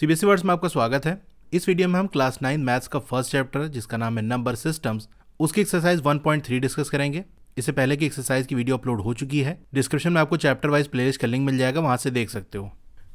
CBSE words में आपका स्वागत है इस वीडियो में हम क्लास नाइन मैथ्स का फर्स्ट चैप्टर जिसका नाम है नंबर सिस्टम्स उसकी एक्सरसाइज 1.3 डिस्कस करेंगे इससे पहले की एक्सरसाइज की वीडियो अपलोड हो चुकी है डिस्क्रिप्शन में आपको चैप्टर वाइज प्लेलिस्ट का लिंक मिल जाएगा वहां से देख सकते हो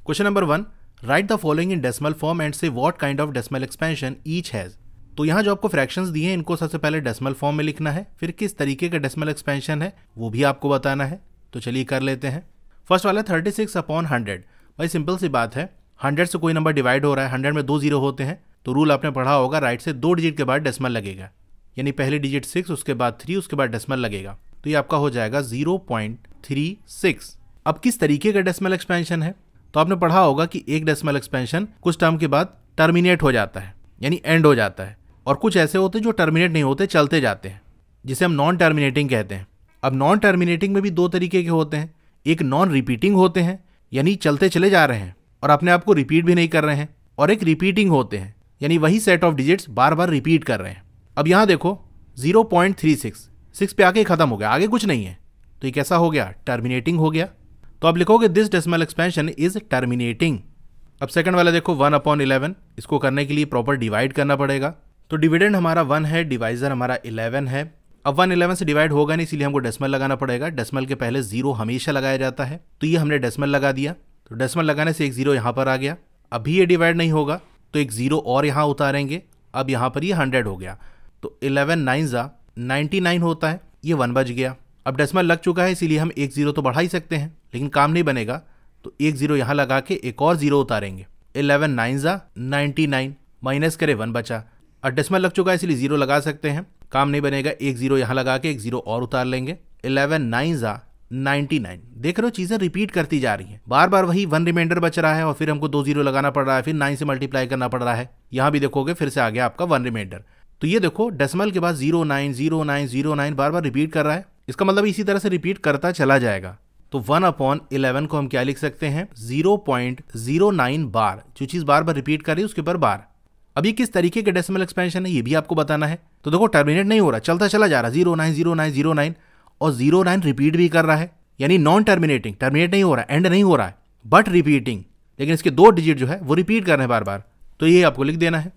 question number one write the following in decimal form and say what kind of decimal expansion each has तो यहाँ जो आपको फ्रैक्शन दिए हैं इनको सबसे पहले डेसिमल फॉर्म में लिखना है फिर किस तरीके का डेसिमल एक्सपेंशन है वो भी आपको बताना है तो चलिए कर लेते हैं फर्स्ट वाला थर्टी सिक्स अपॉन हंड्रेड भाई सिंपल सी बात है हंड्रेड से कोई नंबर डिवाइड हो रहा है हंड्रेड में दो जीरो होते हैं तो रूल आपने पढ़ा होगा राइट से दो डिजिट के बाद डेसिमल लगेगा यानी पहले डिजिट सिक्स उसके बाद थ्री उसके बाद डेसिमल लगेगा तो ये आपका हो जाएगा जीरो पॉइंट थ्री सिक्स अब किस तरीके का डेसिमल एक्सपेंशन है तो आपने पढ़ा होगा कि एक डेसिमल एक्सपेंशन कुछ टर्म के बाद टर्मिनेट हो जाता है यानी एंड हो जाता है और कुछ ऐसे होते हैं जो टर्मिनेट नहीं होते चलते जाते हैं जिसे हम नॉन टर्मिनेटिंग कहते हैं अब नॉन टर्मिनेटिंग में भी दो तरीके के होते हैं एक नॉन रिपीटिंग होते हैं यानी चलते चले जा रहे हैं और अपने आप को रिपीट भी नहीं कर रहे हैं और एक रिपीटिंग होते हैं यानी वही सेट ऑफ डिजिट्स बार बार रिपीट कर रहे हैं अब यहाँ देखो जीरो पॉइंट सिक्स सिक्स पे आके ख़त्म हो गया आगे कुछ नहीं है तो ये कैसा हो गया टर्मिनेटिंग हो गया तो अब लिखोगे this decimal expansion is terminating अब सेकंड वाला देखो वन अपॉन इलेवन इसको करने के लिए प्रॉपर डिवाइड करना पड़ेगा तो डिविडेंड हमारा वन है डिवाइजर हमारा इलेवन है अब वन इलेवन से डिवाइड होगा नहीं इसलिए हमको डेसिमल लगाना पड़ेगा डेसिमल के पहले जीरो हमेशा लगाया जाता है तो ये हमने डेसिमल लगा दिया तो डेसिमल लगाने से एक ज़ीरो यहाँ पर आ गया अभी ये डिवाइड नहीं होगा तो एक ज़ीरो और यहाँ उतारेंगे अब यहाँ पर ये हंड्रेड हो गया तो इलेवन नाइन ज़ा नाइन्टी नाइन होता है ये वन बज गया अब डेसिमल लग चुका है इसीलिए हम एक ज़ीरो तो बढ़ा ही सकते हैं लेकिन काम नहीं बनेगा तो एक ज़ीरो यहाँ लगा के एक और ज़ीरो उतारेंगे इलेवन नाइन ज़ा नाइन्टी नाइन माइनस करे वन बचा अब डेसिमल लग चुका है इसलिए ज़ीरो लगा सकते हैं काम नहीं बनेगा एक ज़ीरो यहाँ लगा के एक ज़ीरो और उतार लेंगे इलेवन नाइन ज़ा 99 देख रहे हो चीजें रिपीट करती जा रही हैं बार बार वही वन रिमाइंडर बच रहा है और फिर हमको दो जीरो लगाना पड़ रहा है फिर नाइन से मल्टीप्लाई करना पड़ रहा है यहां भी देखोगे फिर से आ गया आपका वन रिमाइंडर तो ये देखो डेसिमल के बाद zero nine zero nine zero nine बार बार रिपीट कर रहा है इसका मतलब इसी तरह से रिपीट करता चला जाएगा तो वन अपॉन इलेवन को हम क्या लिख सकते हैं zero point zero nine bar जो चीज बार बार रिपीट कर रही है उसके ऊपर बार अभी किस तरीके के डेसिमल एक्सपेंशन है ये भी आपको बताना है तो देखो टर्मिनेट नहीं हो रहा चलता चला जा रहा zero nine zero nine zero nine और जीरो नाइन रिपीट भी कर रहा है यानी नॉन टर्मिनेटिंग टर्मिनेट नहीं हो रहा है एंड नहीं हो रहा है बट रिपीटिंग लेकिन इसके दो डिजिट जो है वो रिपीट कर रहे हैं बार बार तो ये आपको लिख देना है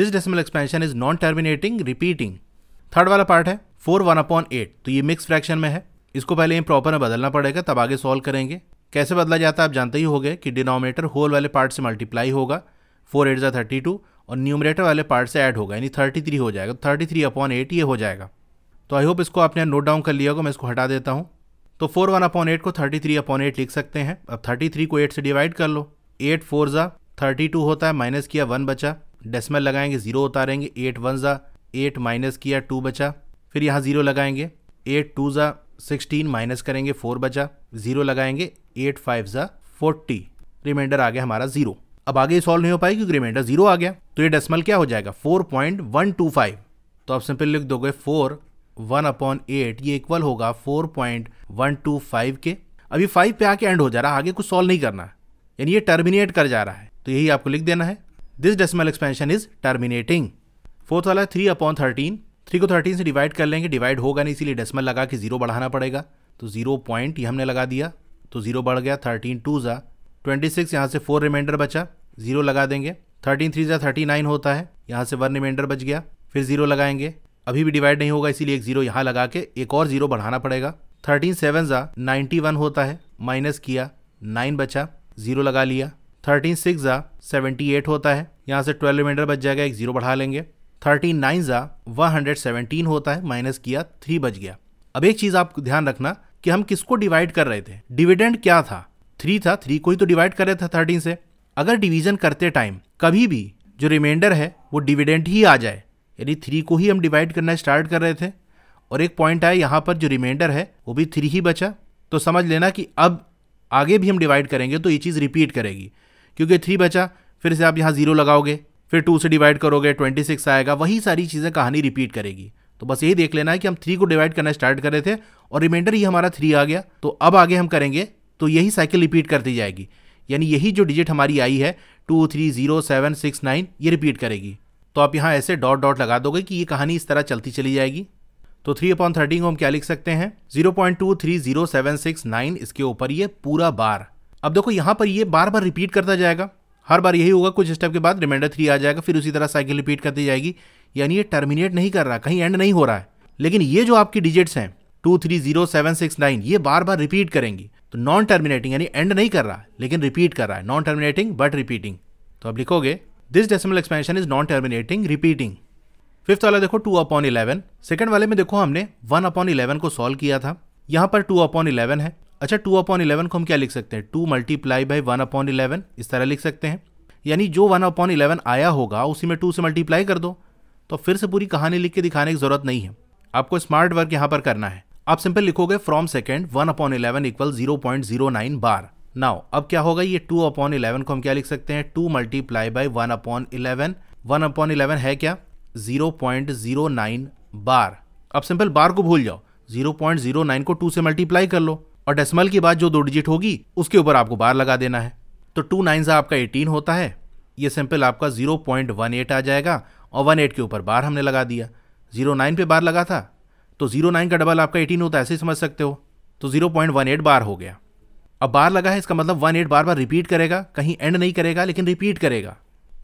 this decimal expansion is non terminating repeating third वाला पार्ट है फोर वन अपॉन एट तो ये मिक्स फ्रैक्शन में है इसको पहले प्रॉपर में बदलना पड़ेगा तब आगे सॉल्व करेंगे कैसे बदला जाता है आप जानते ही हो गए कि डिनोमिनेटर होल वाले पार्ट से मल्टीप्लाई होगा फोर एट ज़ा थर्टी टू और न्यूमरेटर वाले पार्ट से ऐड होगा यानी थर्टी थ्री हो जाएगा थर्टी थ्री अपॉन एट ये हो जाएगा तो आई होप इसको आपने नोट डाउन कर लिया होगा मैं इसको हटा देता हूँ तो फोर वन अपॉन एट को थर्टी थ्री अपॉन एट लिख सकते हैं अब थर्टी थ्री को एट से डिवाइड कर लो एट फोर ज़ा थर्टी टू होता है माइनस किया वन बचा डेसिमल लगाएंगे जीरो उतारेंगे एट वन ज़ा एट माइनस किया टू बचा फिर यहाँ जीरो लगाएंगे एट टू ज़ा सिक्सटीन माइनस करेंगे फोर बचा जीरो लगाएंगे एट फाइव ज़ा फोर्टी रिमाइंडर आ गया हमारा जीरो अब आगे सॉल्व नहीं हो पाएगी क्योंकि रिमाइंडर जीरो आ गया तो ये डेसिमल क्या हो जाएगा four point one two five तो आप सिंपल लिख दोगे फोर वन अपॉन एट ये इक्वल होगा four point one two five के अभी फाइव पे आके एंड हो जा रहा है आगे कुछ सॉल्व नहीं करना है यानी ये टर्मिनेट कर जा रहा है तो यही आपको लिख देना है this decimal expansion is terminating fourth वाला है थ्री अपॉन थर्टीन थ्री को थर्टीन से डिवाइड कर लेंगे डिवाइड होगा नहीं इसीलिए डेसिमल लगा के जीरो बढ़ाना पड़ेगा तो जीरो पॉइंट ये हमने लगा दिया तो जीरो बढ़ गया थर्टीन टू ज़ा ट्वेंटी सिक्स यहाँ से फोर रिमाइंडर बचा जीरो लगा देंगे थर्टीन थ्री ज़ा थर्टी नाइन होता है यहाँ से वन रिमाइंडर बच गया फिर जीरो लगाएंगे अभी भी डिवाइड नहीं होगा इसीलिए एक जीरो यहाँ लगा के एक और जीरो बढ़ाना पड़ेगा थर्टीन सेवन ज़ा नाइन्टी वन होता है माइनस किया नाइन बचा जीरो लगा लिया थर्टीन सिक्स ज़ा सेवेंटी एट होता है यहाँ से ट्वेल्व रिमाइंडर बच जाएगा एक जीरो बढ़ा लेंगे थर्टी नाइन ज़ा वन हंड्रेड सेवनटीन होता है माइनस किया थ्री बच गया अब एक चीज़ आप ध्यान रखना कि हम किसको डिवाइड कर रहे थे डिविडेंड क्या था थ्री था थ्री को ही तो डिवाइड कर रहे थे थर्टीन से अगर डिवीजन करते टाइम कभी भी जो रिमाइंडर है वो डिविडेंड ही आ जाए यानी थ्री को ही हम डिवाइड करना स्टार्ट कर रहे थे और एक पॉइंट आया यहाँ पर जो रिमाइंडर है वो भी थ्री ही बचा तो समझ लेना कि अब आगे भी हम डिवाइड करेंगे तो ये चीज़ रिपीट करेगी क्योंकि थ्री बचा फिर से आप यहाँ ज़ीरो लगाओगे फिर टू से डिवाइड करोगे ट्वेंटी सिक्स आएगा वही सारी चीज़ें कहानी रिपीट करेगी तो बस यही देख लेना है कि हम थ्री को डिवाइड करना स्टार्ट कर रहे थे और रिमाइंडर ही हमारा थ्री आ गया तो अब आगे हम करेंगे तो यही साइकिल रिपीट करती जाएगी यानी यही जो डिजिट हमारी आई है two three zero seven six nine ये रिपीट करेगी तो आप यहाँ ऐसे डॉट डॉट लगा दोगे कि ये कहानी इस तरह चलती चली जाएगी तो थ्री अपॉन थर्टीन को हम क्या लिख सकते हैं zero point two three zero seven six nine इसके ऊपर ये पूरा बार अब देखो यहाँ पर ये बार बार रिपीट करता जाएगा हर बार यही होगा कुछ स्टेप के बाद रिमाइंडर थ्री आ जाएगा फिर उसी तरह साइकिल रिपीट करती जाएगी यानी ये टर्मिनेट नहीं कर रहा कहीं एंड नहीं हो रहा है लेकिन ये जो आपकी डिजिट्स हैं two three zero seven six nine ये बार बार रिपीट करेंगी तो नॉन टर्मिनेटिंग यानी एंड नहीं कर रहा लेकिन रिपीट कर रहा है नॉन टर्मिनेटिंग बट रिपीटिंग तो अब लिखोगे this decimal expansion is non terminating repeating fifth वाला देखो टू अपॉन इलेवन सेकेंड वाले में देखो हमने वन अपॉन इलेवन को सॉल्व किया था यहाँ पर टू अपॉन इलेवन है अच्छा टू अपॉन इलेवन को हम क्या लिख सकते हैं two multiply by one upon eleven इस तरह लिख सकते हैं यानी जो वन अपॉन इलेवन आया होगा उसी में टू से मल्टीप्लाई कर दो तो फिर से पूरी कहानी लिख के दिखाने की जरूरत नहीं है आपको स्मार्ट वर्क यहाँ पर करना है आप सिंपल लिखोगे from second one upon eleven equal zero point zero nine bar now अब क्या होगा ये टू अपॉन इलेवन को हम क्या लिख सकते हैं two multiply by one upon eleven one upon eleven है क्या zero point zero nine bar अब सिंपल बार को भूल जाओ जीरो पॉइंट जीरो नाइन को टू से मल्टीप्लाई कर लो और डेसिमल के बाद जो दो डिजिट होगी उसके ऊपर आपको बार लगा देना है तो टू नाइन आपका एटीन होता है ये सिंपल आपका जीरो पॉइंट वन एट आ जाएगा और वन एट के ऊपर बार हमने लगा दिया जीरो नाइन पे बार लगा था तो जीरो नाइन का डबल आपका एटीन होता है ऐसे ही समझ सकते हो तो zero point one eight bar हो गया अब बार लगा है इसका मतलब वन एट बार बार रिपीट करेगा कहीं एंड नहीं करेगा लेकिन रिपीट करेगा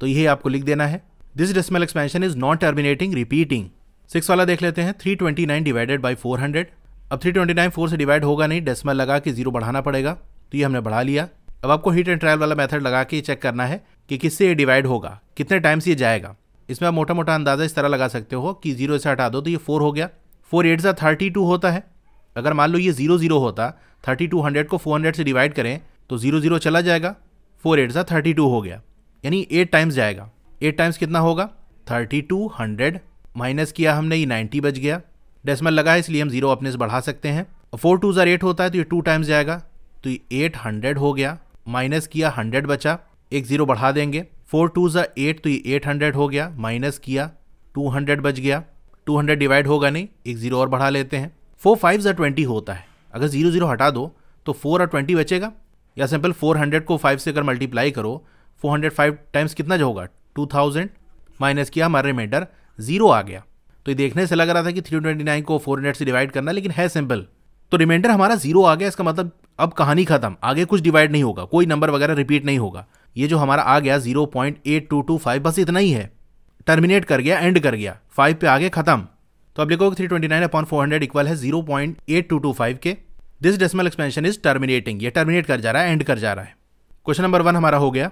तो ये आपको लिख देना है this decimal expansion is not terminating repeating six वाला देख लेते हैं three twenty nine divided by four hundred अब थ्री ट्वेंटी नाइन फोर से डिवाइड होगा नहीं डेसिमल लगा के जीरो बढ़ाना पड़ेगा तो ये हमने बढ़ा लिया अब आपको हीट एंड ट्रायल वाला मेथड लगा के चेक करना है कि किससे ये डिवाइड होगा कितने टाइम से ये जाएगा इसमें आप मोटा मोटा अंदाजा इस तरह लगा सकते हो कि जीरो से हटा दो तो ये फोर हो गया फोर एट ज़ा थर्टी टू होता है अगर मान लो ये जीरो जीरो होता थर्टी टू हंड्रेड को फोर हंड्रेड से डिवाइड करें तो जीरो जीरो चला जाएगा फोर एट सा थर्टी टू हो गया यानी एट टाइम्स जाएगा एट टाइम्स कितना होगा थर्टी टू हंड्रेड माइनस किया हमने ये नाइन्टी बच गया डेसिमल लगा है इसलिए हम जीरो अपने से बढ़ा सकते हैं फोर टू जर एट होता है तो ये टू टाइम्स जाएगा तो ये एट हंड्रेड हो गया माइनस किया हंड्रेड बचा एक ज़ीरो बढ़ा देंगे फोर टू जर एट तो ये एट हंड्रेड हो गया माइनस किया टू हंड्रेड बच गया टू हंड्रेड डिवाइड होगा नहीं एक ज़ीरो और बढ़ा लेते हैं फोर फाइव ज़ा ट्वेंटी होता है अगर जीरो जीरो हटा दो तो फोर और ट्वेंटी बचेगा या सिंपल फोर हंड्रेड को फाइव से अगर मल्टीप्लाई करो फोर हंड्रेड फाइव टाइम्स कितना जो होगा टू थाउजेंड माइनस किया हमारा रिमाइंडर जीरो आ गया तो ये देखने से लग रहा था कि थ्री ट्वेंटी नाइन को फोर हंड्रेड से डिवाइड करना लेकिन है सिंपल तो रिमाइंडर हमारा जीरो आ गया इसका मतलब अब कहानी खत्म आगे कुछ डिवाइड नहीं होगा कोई नंबर वगैरह रिपीट नहीं होगा ये जो हमारा आ गया zero point eight two two five बस इतना ही है टर्मिनेट कर गया एंड कर गया फाइव पे आगे खत्म तो अब लिखोगे three twenty nine upon four hundred equal है zero point eight two two five के this decimal expansion is terminating ये टर्मिनेट कर जा रहा है एंड कर जा रहा है क्वेश्चन नंबर वन हमारा हो गया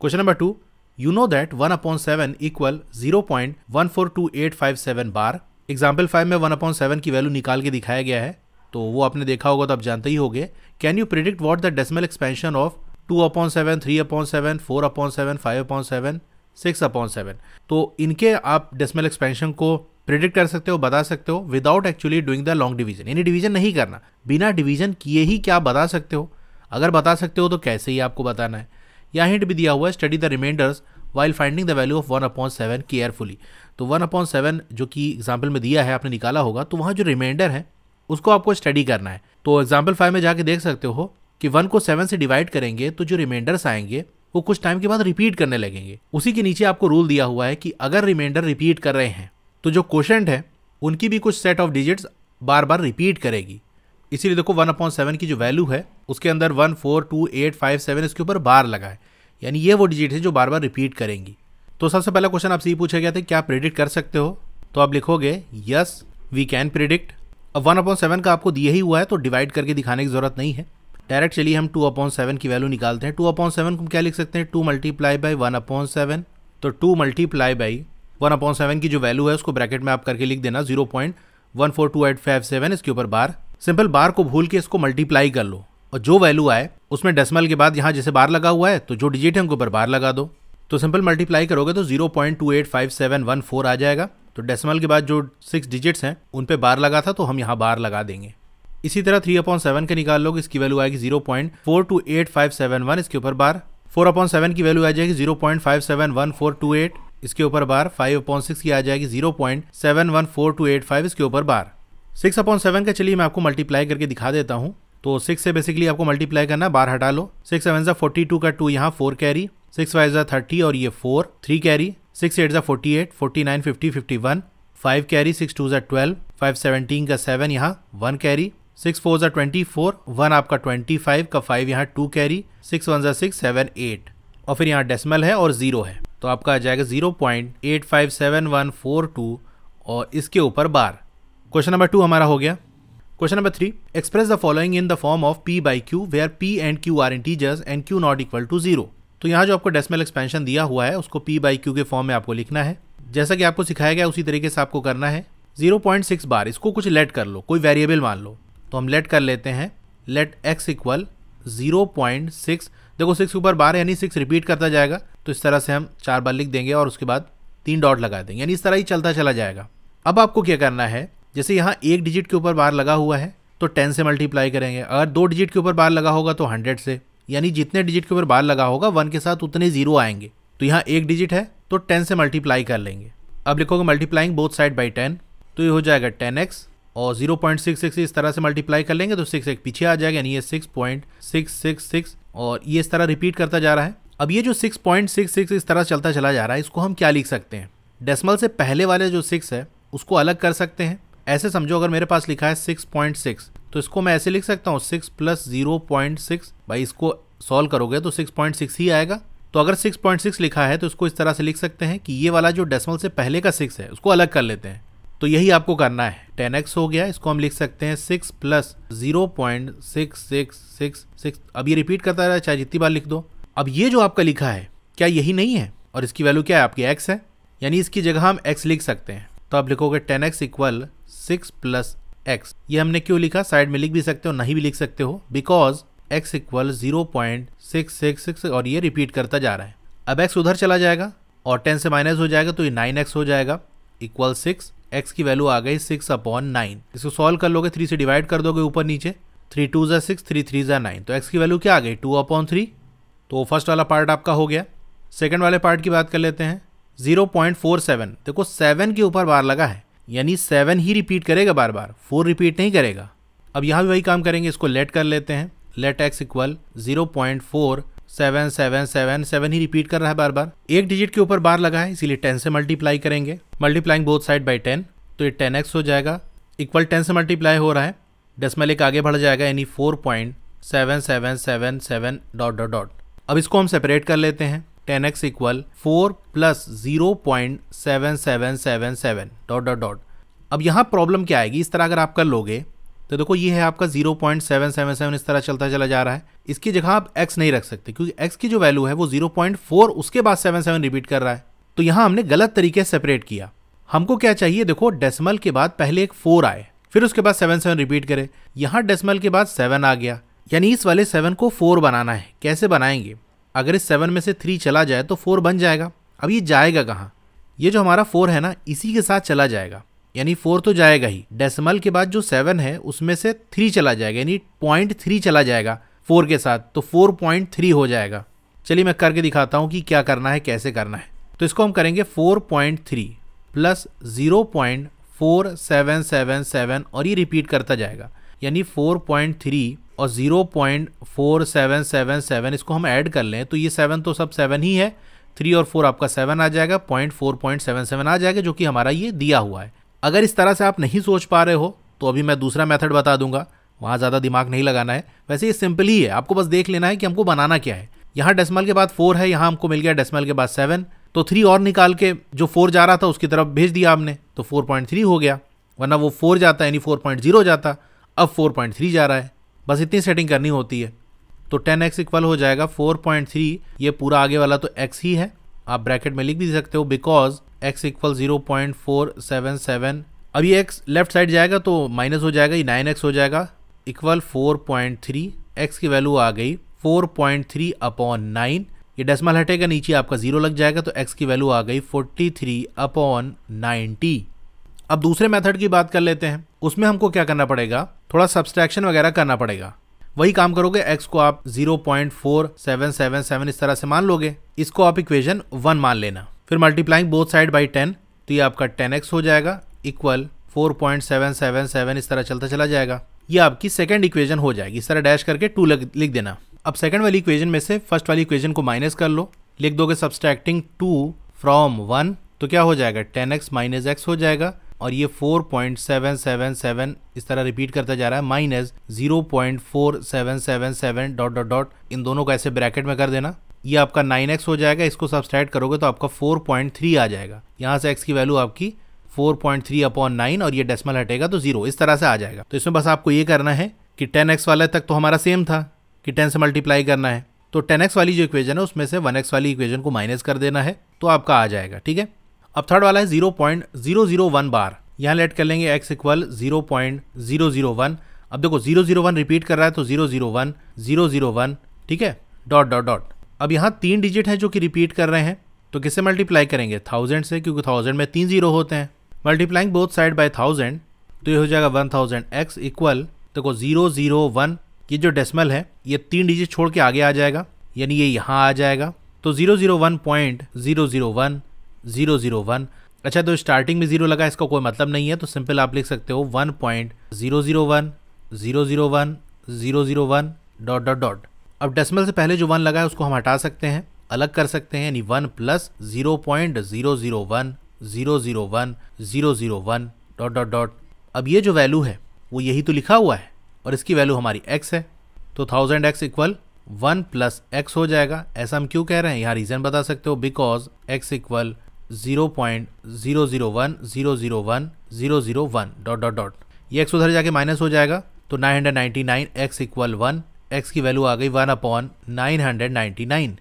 question number two you know that one upon seven equal zero point one four two eight five seven bar example five में वन अपॉन सेवन की वैल्यू निकाल के दिखाया गया है तो वो आपने देखा होगा तो आप जानते ही होंगे can you predict what the decimal expansion of two upon seven three upon seven four upon seven five upon seven six upon seven तो इनके आप डेसिमल एक्सपेंशन को प्रिडिक्ट कर सकते हो बता सकते हो without actually doing the long division यानी डिवीजन नहीं करना बिना डिवीजन किए ही क्या बता सकते हो अगर बता सकते हो तो कैसे ही आपको बताना है या हिंट भी दिया हुआ है study the remainders while finding the value of one upon seven carefully तो वन अपॉइंट सेवन जो कि एग्जाम्पल में दिया है आपने निकाला होगा तो वहाँ जो रिमाइंडर है उसको आपको स्टडी करना है तो एग्जाम्पल फाइव में जाके देख सकते हो कि वन को सेवन से डिवाइड करेंगे तो जो रिमाइंडर्स आएंगे वो कुछ टाइम के बाद रिपीट करने लगेंगे उसी के नीचे आपको रूल दिया हुआ है कि अगर रिमाइंडर रिपीट कर रहे हैं तो जो क्वेश्चन है उनकी भी कुछ सेट ऑफ डिजिट्स बार बार रिपीट करेगी इसीलिए देखो वन अपॉइंट सेवन की जो वैल्यू है उसके अंदर one four two eight five seven इसके ऊपर बार लगा है यानी ये वो डिजिट है जो बार बार रिपीट करेंगी तो सबसे पहला क्वेश्चन आपसे ये पूछा गया था क्या प्रिडिक्ट कर सकते हो तो आप लिखोगे यस वी कैन प्रिडिक्ट अब वन अपॉइंट सेवन का आपको दिया ही हुआ है तो डिवाइड करके दिखाने की जरूरत नहीं है डायरेक्ट चलिए हम टू अपॉइंट सेवन की वैल्यू निकालते हैं टू अपॉइंट सेवन को क्या लिख सकते हैं two multiply by one upon seven तो two multiply by one upon seven की जो वैल्यू है उसको ब्रैकेट में आप करके लिख देना zero point one four two eight five seven इसके ऊपर बार सिंपल बार को भूल के इसको मल्टीप्लाई कर लो और जो वैल्यू आए उसमें डेसिमल के बाद यहाँ जैसे बार लगा हुआ है तो जो डिजिट है उनके ऊपर बार लगा दो तो सिंपल मल्टीप्लाई करोगे तो zero point two eight five seven one four आ जाएगा तो डेसिमल के बाद जो सिक्स डिजिट्स हैं उन पर बार लगा था तो हम यहाँ बार लगा देंगे इसी तरह थ्री अपॉइंट सेवन के निकाल लोगे इसकी वैल्यू आएगी zero point four two eight five seven one इसके ऊपर बार फोर अपॉइंट सेवन की वैल्यू आ जाएगी zero point five seven one four two eight इसके ऊपर बार फाइव अपॉन सिक्स की आ जाएगी zero point seven one four two eight five इसके ऊपर बार सिक्स अपॉन सेवन का चलिए मैं आपको मल्टीप्लाई करके दिखा देता हूँ तो सिक्स से बेसिकली आपको मल्टीप्लाई करना बार हटा लो सिक्स सेवन सा फोर्टी टू का टू यहाँ फोर कैरी सिक्स फाइव सा थर्टी और ये four three carry six eight सा forty eight forty nine fifty fifty one five carry six two जै ट्वेल्व फाइव सेवनटीन का सेवन यहाँ वन कैरी सिक्स फोर जो ट्वेंटी फोर वन आपका twenty five का फाइव यहाँ टू कैरी सिक्स वन सा six seven eight और फिर यहाँ डेसिमल है और जीरो है तो आपका आ जाएगा zero point eight five seven one four two और इसके ऊपर बार क्वेश्चन नंबर टू हमारा हो गया question number three express the following in the form of p by q where p and q are integers and q not equal to zero तो यहाँ जो आपको डेसिमल एक्सपेंशन दिया हुआ है उसको पी बाई क्यू के फॉर्म में आपको लिखना है जैसा कि आपको सिखाया गया उसी तरीके से आपको करना है जीरो पॉइंट सिक्स बार इसको कुछ लेट कर लो कोई वेरिएबल मान लो तो हम लेट कर लेते हैं let x equal zero point six देखो सिक्स ऊपर बारह यानी सिक्स रिपीट करता जाएगा तो इस तरह से हम चार बार लिख देंगे और उसके बाद तीन डॉट लगा देंगे यानी इस तरह ही चलता चला जाएगा अब आपको क्या करना है जैसे यहाँ एक डिजिट के ऊपर बार लगा हुआ है तो टेन से मल्टीप्लाई करेंगे अगर दो डिजिट के ऊपर बार लगा होगा तो हंड्रेड से यानी जितने डिजिट के ऊपर बार लगा होगा वन के साथ उतने जीरो आएंगे तो यहाँ एक डिजिट है तो टेन से मल्टीप्लाई कर लेंगे अब लिखोगे multiplying both side by ten तो ये हो जाएगा टेन एक्स और जीरो पॉइंट सिक्स सिक्स इस तरह से मल्टीप्लाई कर लेंगे तो सिक्स एक पीछे आ जाएगा यानी ये six point six six six और ये इस तरह रिपीट करता जा रहा है अब ये जो 6.66 इस तरह चलता चला जा रहा है इसको हम क्या लिख सकते हैं डेसिमल से पहले वाले जो सिक्स है उसको अलग कर सकते हैं ऐसे समझो अगर मेरे पास लिखा है सिक्स पॉइंट सिक्स तो इसको मैं ऐसे लिख सकता हूँ six plus zero point six भाई इसको सॉल्व करोगे तो सिक्स पॉइंट सिक्स ही आएगा तो अगर सिक्स पॉइंट सिक्स लिखा है तो इसको इस तरह से लिख सकते हैं कि ये वाला जो डेसिमल से पहले का सिक्स है उसको अलग कर लेते हैं तो यही आपको करना है टेन एक्स हो गया इसको हम लिख सकते हैं six plus zero point six six six six अब ये रिपीट करता रहा चाहे जितनी बार लिख दो अब ये जो आपका लिखा है क्या यही नहीं है और इसकी वैल्यू क्या है आपकी एक्स है यानी इसकी जगह हम एक्स लिख सकते हैं तो आप लिखोगे ten x equal six plus x ये हमने क्यों लिखा साइड में लिख भी सकते हो नहीं भी लिख सकते हो because x equal zero point six six six और ये रिपीट करता जा रहा है अब एक्स उधर चला जाएगा और टेन से माइनस हो जाएगा तो ये नाइन एक्स हो जाएगा इक्वल सिक्स एक्स की वैल्यू आ गई सिक्स अपॉन नाइन इसको सॉल्व कर लोगे थ्री से डिवाइड कर दोगे ऊपर नीचे थ्री टू ज़ा सिक्स थ्री थ्री ज़ा नाइन तो एक्स की वैल्यू क्या आ गई टू अपॉन थ्री तो फर्स्ट वाला पार्ट आपका हो गया सेकेंड वाले पार्ट की बात कर लेते हैं जीरो पॉइंट फोर सेवन देखो सेवन के ऊपर बार लगा है यानी सेवन ही रिपीट करेगा बार बार फोर रिपीट नहीं करेगा अब यहाँ भी वही काम करेंगे इसको लेट कर लेते हैं let x equal zero point four seven seven seven seven ही रिपीट कर रहा है बार बार एक डिजिट के ऊपर बार लगा है इसीलिए टेन से मल्टीप्लाई करेंगे multiplying both side by ten तो ये टेन एक्स हो जाएगा इक्वल टेन से मल्टीप्लाई हो रहा है डेसिमल एक आगे बढ़ जाएगा यानी four point seven seven seven seven dot dot dot अब इसको हम सेपरेट कर लेते हैं ten x equal four plus zero point seven seven seven seven dot dot dot अब यहाँ प्रॉब्लम क्या आएगी इस तरह अगर आप कर लोगे तो देखो ये है आपका 0.777 इस तरह चलता चला जा रहा है इसकी जगह आप x नहीं रख सकते क्योंकि x की जो वैल्यू है वो 0.4 उसके बाद 77 रिपीट कर रहा है तो यहाँ हमने गलत तरीके सेपरेट किया हमको क्या चाहिए देखो डेसिमल के बाद पहले एक फोर आए फिर उसके बाद सेवन सेवन रिपीट करे यहाँ डेसिमल के बाद सेवन आ गया यानी इस वाले सेवन को फोर बनाना है कैसे बनाएंगे अगर इस सेवन में से थ्री चला जाए तो फोर बन जाएगा अब ये जाएगा कहाँ ये जो हमारा फोर है ना इसी के साथ चला जाएगा यानी फोर तो जाएगा ही डेसिमल के बाद जो सेवन है उसमें से थ्री चला जाएगा यानी पॉइंट थ्री चला जाएगा फोर के साथ तो फोर पॉइंट थ्री हो जाएगा चलिए मैं करके दिखाता हूँ कि क्या करना है कैसे करना है तो इसको हम करेंगे four point three plus zero point four seven seven seven और ये रिपीट करता जाएगा यानी फोर पॉइंट थ्री और zero point four seven seven seven इसको हम ऐड कर लें तो ये सेवन तो सब सेवन ही है थ्री और फोर आपका सेवन आ जाएगा point four point seven seven आ जाएगा जो कि हमारा ये दिया हुआ है अगर इस तरह से आप नहीं सोच पा रहे हो तो अभी मैं दूसरा मेथड बता दूंगा वहाँ ज़्यादा दिमाग नहीं लगाना है वैसे ये सिंपल ही है आपको बस देख लेना है कि हमको बनाना क्या है यहाँ डेसिमल के बाद फोर है यहाँ हमको मिल गया डेसिमल के बाद सेवन तो थ्री और निकाल के जो फोर जा रहा था उसकी तरफ भेज दिया आपने तो फोर पॉइंट थ्री हो गया वरना वो फोर जाता यानी फोर पॉइंट जीरो जाता अब फोर पॉइंट थ्री जा रहा है बस इतनी सेटिंग करनी होती है तो टेन एक्स इक्वल हो जाएगा फोर पॉइंट थ्री ये पूरा आगे वाला तो एक्स ही है आप ब्रैकेट में लिख भी सकते हो because x equal zero point four seven seven अभी एक्स लेफ्ट साइड जाएगा तो माइनस हो जाएगा ये नाइन एक्स हो जाएगा equal four point three x की वैल्यू आ गई four point three upon nine ये डेसिमल हटेगा नीचे आपका जीरो लग जाएगा तो एक्स की वैल्यू आ गई फोर्टी थ्री अपॉन नाइन्टी अब दूसरे मेथड की बात कर लेते हैं उसमें हमको क्या करना पड़ेगा थोड़ा सब्सट्रैक्शन वगैरह करना पड़ेगा वही काम करोगे एक्स को आप 0.4777 इस तरह से मान लोगे इसको आप इक्वेशन वन मान लेना फिर multiplying both side by ten तो ये आपका टेन एक्स हो जाएगा equal four point seven seven seven इस तरह चलता चला जाएगा ये आपकी सेकेंड इक्वेजन हो जाएगी इस तरह डैश करके टू लिख देना अब सेकेंड वाली इक्वेजन में से फर्स्ट वाली इक्वेजन को माइनस कर लो लिख दोगे सब्सट्रैक्टिंग टू फ्रॉम वन तो क्या हो जाएगा टेन एक्स माइनस एक्स हो जाएगा और ये four point seven seven seven इस तरह रिपीट करता जा रहा है minus zero point four seven seven seven dot dot dot इन दोनों को ऐसे ब्रैकेट में कर देना ये आपका एक्स हो जाएगा इसको सब्सट्रैक्ट करोगे तो आपका फोर पॉइंट थ्री आ जाएगा यहाँ से एक्स की वैल्यू आपकी four point three upon nine और ये डेसिमल हटेगा तो जीरो इस तरह से आ जाएगा तो इसमें बस आपको ये करना है कि टेन एक्स वाले तक तो हमारा सेम था कि टेन से मल्टीप्लाई करना है तो टेन एक्स वाली जो इक्वेजन है उसमें से वन एक्स वाली इक्वेजन को माइनस कर देना है तो आपका आ जाएगा ठीक है अब थर्ड वाला है zero zero zero point one bar यहाँ लेट कर लेंगे x equal zero zero zero point one अब देखो जीरो जीरो वन रिपीट कर रहा है तो zero zero zero one zero one ठीक है डॉट डॉट डॉट अब यहाँ तीन डिजिट है जो कि रिपीट कर रहे हैं तो किससे मल्टीप्लाई करेंगे थाउजेंड से क्योंकि थाउजेंड में तीन जीरो होते हैं multiplying both side by thousand तो ये हो जाएगा वन थाउजेंड एक्स इक्वल देखो जीरो जीरो वन ये जो डेसिमल है ये तीन डिजिट छोड़ के आगे आ जाएगा यानी ये यहाँ आ जाएगा तो zero zero one point zero zero one zero zero one अच्छा तो स्टार्टिंग में जीरो लगा इसका कोई मतलब नहीं है तो सिंपल आप लिख सकते हो one point zero zero one zero zero one zero zero one dot dot dot अब डेसिमल से पहले जो वन लगा है उसको हम हटा सकते हैं अलग कर सकते हैं यानी one plus zero point zero zero one zero zero one zero zero one dot dot dot अब ये जो वैल्यू है वो यही तो लिखा हुआ है और इसकी वैल्यू हमारी एक्स है तो thousand x equal one plus x हो जाएगा ऐसा हम क्यों कह रहे हैं यहाँ रीजन बता सकते हो because x equal zero point zero zero one zero zero one zero zero one dot dot dot ये एक्स उधर जाके माइनस हो जाएगा तो nine hundred ninety nine x equal one x की वैल्यू आ गई one upon nine hundred ninety nine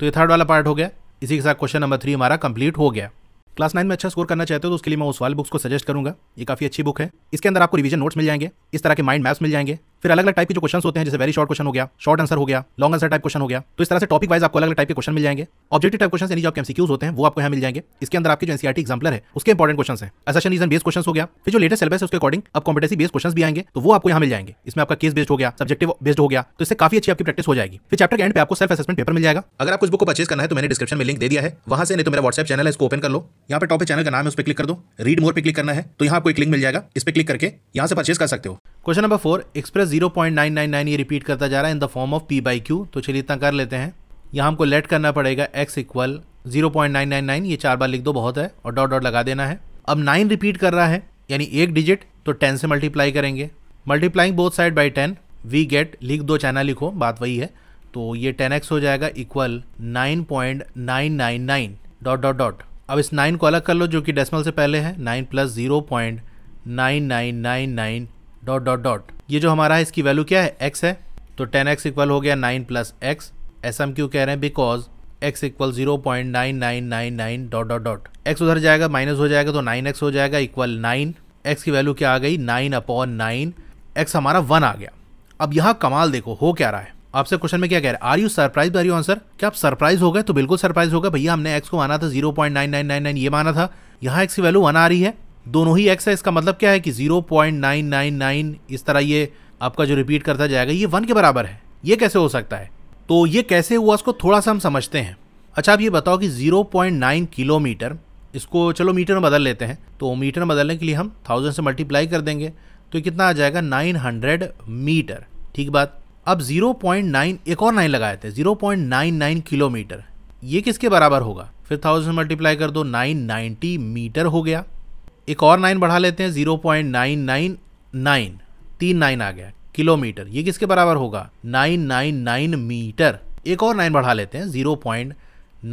तो ये थर्ड वाला पार्ट हो गया इसी के साथ क्वेश्चन नंबर थ्री हमारा कंप्लीट हो गया क्लास नाइन में अच्छा स्कोर करना चाहते हो तो उसके लिए मैं उस वाले बुक्स को सजेस्ट करूंगा ये काफ़ी अच्छी बुक है इसके अंदर आपको रिवीजन नोट्स मिल जाएंगे इस तरह के माइंड मैप्स मिल जाएंगे फिर अलग अलग टाइप के जो क्वेश्चन होते हैं जैसे वेरी शॉर्ट क्वेश्चन हो गया शॉर्ट आंसर हो गया लॉन्ग आंसर टाइप क्वेश्चन हो गया तो इस तरह से टॉपिक वाइज आपको अलग अलग टाइप के क्वेश्चन मिल जाएंगे ऑब्जेक्टिव टाइप क्वेश्चन यानी जो आपके एमसीक्यूज होते हैं वो आपको यहाँ मिल जाएंगे इसके अंदर आपके जो एनसीआरटी एग्जाम्पलर e है उसके इंपॉर्टेंट क्वेश्चन है एसेशन रीजन बेस्ड क्वेश्चन हो गया फिर जो लेटेस्ट सिलेबस है उसके अकॉर्डिंग आप कॉम्पिटेसी बेस्ड क्वेश्चन भी आएंगे तो वो आपको यहाँ मिल जाएंगे इसमें आपका केस बेस्ड हो गया सब्जेक्टिव बेस्ड हो गया तो इससे काफी अच्छी आपकी प्रैक्टिस हो जाएगी फिर चैप्टर के एंड पे आपको सेल्फ असेसमेंट पेपर मिल जाएगा अगर आप कुछ बुक को परचेज करना है तो मैंने डिस्क्रिप्शन में लिंक दे दिया है वहां से नहीं तो मेरा व्हाट्सएप चैनल है इसको ओपन कर लो यहाँ पर टॉपिक चैनल का नाम है उस पर क्लिक कर दो रीड मोर पर क्लिक करना है तो यहाँ आपको एक लिंक मिल जाएगा इस पर क्लिक करके यहाँ से परचेज कर सकते हो question number four express zero point nine nine nine ये रिपीट करता जा रहा है in the form of p by q तो चलिए इतना कर लेते हैं यहाँ हमको लेट करना पड़ेगा x equal zero point nine nine nine ये चार बार लिख दो बहुत है और डॉट डॉट लगा देना है अब नाइन रिपीट कर रहा है यानी एक डिजिट तो टेन से मल्टीप्लाई करेंगे multiplying both side by ten we get लिख दो चाइना लिखो बात वही है तो ये टेन एक्स हो जाएगा equal nine point nine nine nine dot dot dot अब इस नाइन को अलग कर लो जो कि डेसिमल से पहले है nine plus zero point nine nine nine nine dot dot dot ये जो हमारा है इसकी वैल्यू क्या है एक्स है तो टेन एक्स इक्वल हो गया नाइन प्लस एक्स ऐसा हम क्यों कह रहे हैं because x equal zero point nine nine nine nine dot dot dot x उधर जाएगा माइनस हो जाएगा तो नाइन एक्स हो जाएगा इक्वल नाइन एक्स की वैल्यू क्या आ गई नाइन अपॉन नाइन एक्स हमारा वन आ गया अब यहाँ कमाल देखो हो क्या रहा है आपसे क्वेश्चन में क्या कह रहे हैं are you surprise by your answer क्या आप सरप्राइज हो गए तो बिल्कुल सरप्राइज होगा भैया हमने एक्स को माना था zero point nine nine nine nine ये माना था यहाँ एक्स की वैल्यू वन आ रही है दोनों ही एक्स है इसका मतलब क्या है कि 0.999 इस तरह ये आपका जो रिपीट करता जाएगा ये वन के बराबर है ये कैसे हो सकता है तो ये कैसे हुआ इसको थोड़ा सा हम समझते हैं अच्छा आप ये बताओ कि 0.9 किलोमीटर इसको चलो मीटर में बदल लेते हैं तो मीटर में बदलने के लिए हम थाउजेंड से मल्टीप्लाई कर देंगे तो कितना आ जाएगा 900 मीटर ठीक बात अब 0.9 एक और नाइन लगाए थे 0.99 किलोमीटर ये किसके बराबर होगा फिर थाउजेंड से मल्टीप्लाई कर दो 990 मीटर हो गया एक और नाइन बढ़ा लेते हैं zero point nine nine nine तीन नाइन आ गया किलोमीटर ये किसके बराबर होगा नाइन नाइन नाइन मीटर एक और नाइन बढ़ा लेते हैं zero point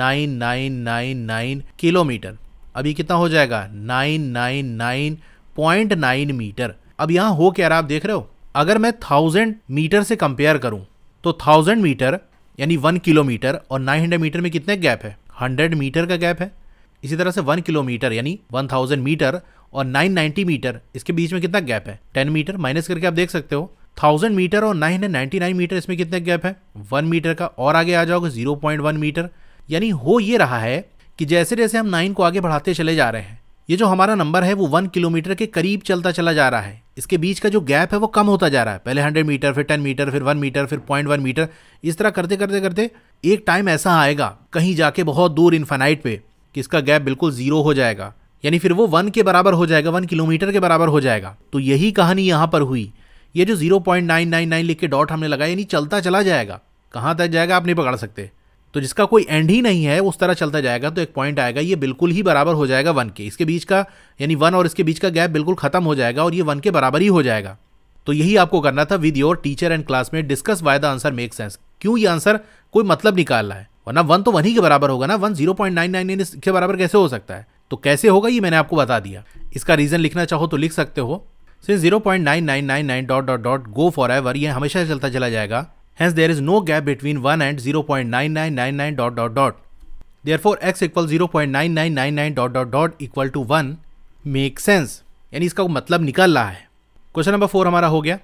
nine nine nine nine kilometre अब ये कितना हो जाएगा nine nine nine point nine metre अब यहाँ हो क्या आप देख रहे हो अगर मैं थाउजेंड मीटर से कंपेयर करूँ तो थाउजेंड मीटर यानी वन किलोमीटर और नाइन हंड्रेड मीटर में कितने गैप है हंड्रेड मीटर का गैप है इसी तरह से वन किलोमीटर यानी वन थाउजेंड मीटर और नाइन नाइनटी मीटर इसके बीच में कितना गैप है टेन मीटर माइनस करके आप देख सकते हो थाउजेंड मीटर और नाइन नाइनटी नाइन मीटर इसमें कितना गैप है वन मीटर का और आगे आ जाओगे जीरो पॉइंट वन मीटर यानी हो ये रहा है कि जैसे जैसे हम नाइन को आगे बढ़ाते चले जा रहे हैं ये जो हमारा नंबर है वो वन किलोमीटर के करीब चलता चला जा रहा है इसके बीच का जो गैप है वो कम होता जा रहा है पहले हंड्रेड मीटर फिर टेन मीटर फिर वन मीटर फिर पॉइंट वन मीटर इस तरह करते करते करते एक टाइम ऐसा आएगा कहीं जाके बहुत दूर इन्फेनाइट पे कि इसका गैप बिल्कुल ज़ीरो हो जाएगा यानी फिर वो वन के बराबर हो जाएगा वन किलोमीटर के बराबर हो जाएगा तो यही कहानी यहाँ पर हुई ये जो zero point nine nine nine लिख के डॉट हमने लगाया यानी चलता चला जाएगा कहाँ तक जाएगा आप नहीं पकड़ सकते तो जिसका कोई एंड ही नहीं है उस तरह चलता जाएगा तो एक पॉइंट आएगा ये बिल्कुल ही बराबर हो जाएगा वन के इसके बीच का यानी वन और इसके बीच का गैप बिल्कुल खत्म हो जाएगा और ये वन के बराबर ही हो जाएगा तो यही आपको करना था with your teacher and classmate discuss why the answer make sense क्यों ये आंसर कोई मतलब निकाल रहा है वरना वन तो वन ही के बराबर होगा ना one zero point nine nine nine के बराबर कैसे हो सकता है तो कैसे होगा ये मैंने आपको बता दिया इसका रीजन लिखना चाहो तो लिख सकते हो since zero point nine nine nine nine dot dot dot go forever यह हमेशा चलता चला जाएगा hence there is no gap between one and zero point nine nine nine nine dot dot dot therefore x equal zero point nine nine nine nine dot dot dot equal to one make sense यानी इसका मतलब निकल रहा है question number four हमारा हो गया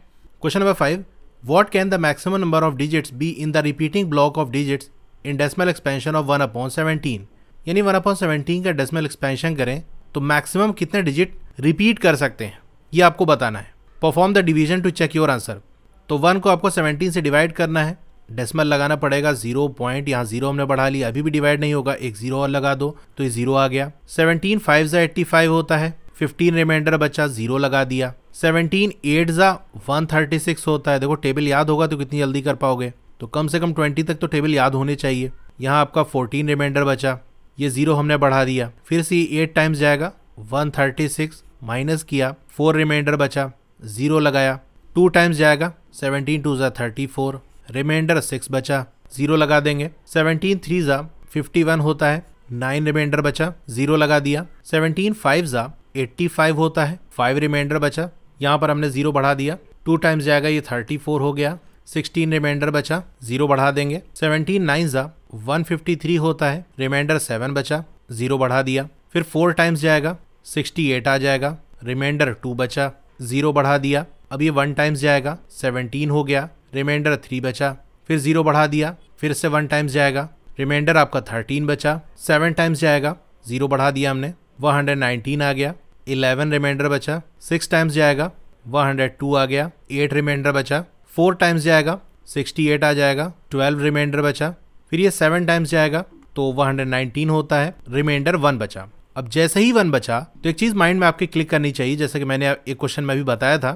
question number five what can the maximum number of digits be in the repeating block of digits in decimal expansion of one upon seventeen यानी वन अपॉन सेवनटीन का डेसिमल एक्सपेंशन करें तो maximum कितने digit repeat कर सकते हैं ये आपको बताना है perform the division to check your answer तो वन को आपको सेवनटीन से डिवाइड करना है डेसिमल लगाना पड़ेगा जीरो पॉइंट यहाँ जीरो हमने बढ़ा लिया अभी भी डिवाइड नहीं होगा एक जीरो और लगा दो तो ये जीरो आ गया सेवनटीन फाइव ज़ा एट्टी फाइव होता है फिफ्टीन रिमाइंडर बचा जीरो लगा दिया सेवनटीन एट ज़ा वन थर्टी सिक्स होता है देखो टेबल याद होगा तो कितनी जल्दी कर पाओगे तो कम से कम ट्वेंटी तक तो टेबल याद होने चाहिए यहाँ आपका फोर्टीन रिमाइंडर बचा ये जीरो हमने बढ़ा दिया फिर से एट टाइम्स जाएगा वन थर्टी सिक्स माइनस किया फोर रिमाइंडर बचा जीरो लगाया टू टाइम्स जाएगा सेवनटीन टू जै थर्टी फोर रिमाइंडर सिक्स बचा जीरो लगा देंगे सेवनटीन थ्री ज़ा फिफ्टी वन होता है नाइन रिमाइंडर बचा जीरो लगा दिया सेवनटीन फाइव ज़ा एट्टी फाइव होता है फाइव रिमाइंडर बचा यहाँ पर हमने जीरो बढ़ा दिया टू टाइम्स जाएगा ये थर्टी फोर हो गया सिक्सटीन रिमाइंडर बचा जीरो बढ़ा देंगे सेवनटीन नाइन ज़ा वन फिफ्टी थ्री होता है रिमाइंडर सेवन बचा जीरो बढ़ा दिया फिर फोर टाइम्स जाएगा सिक्सटी एट आ जाएगा रिमाइंडर टू बचा जीरो बढ़ा दिया अब ये वन टाइम्स जाएगा सेवनटीन हो गया रिमाइंडर थ्री बचा फिर जीरो बढ़ा दिया फिर से वन टाइम्स जाएगा रिमाइंडर आपका थर्टीन बचा सेवन टाइम्स जाएगा जीरो बढ़ा दिया हमने वन हंड्रेड नाइनटीन आ गया इलेवन रिमाइंडर बचा सिक्स टाइम्स जाएगा वन हंड्रेड टू आ गया एट रिमाइंडर बचा फोर टाइम्स जाएगा सिक्सटी एट आ जाएगा ट्वेल्व रिमाइंडर बचा फिर ये सेवन टाइम्स जाएगा तो वन हंड्रेड नाइनटीन होता है रिमाइंडर वन बचा अब जैसे ही वन बचा तो एक चीज़ माइंड में आपके क्लिक करनी चाहिए जैसे कि मैंने एक क्वेश्चन में भी बताया था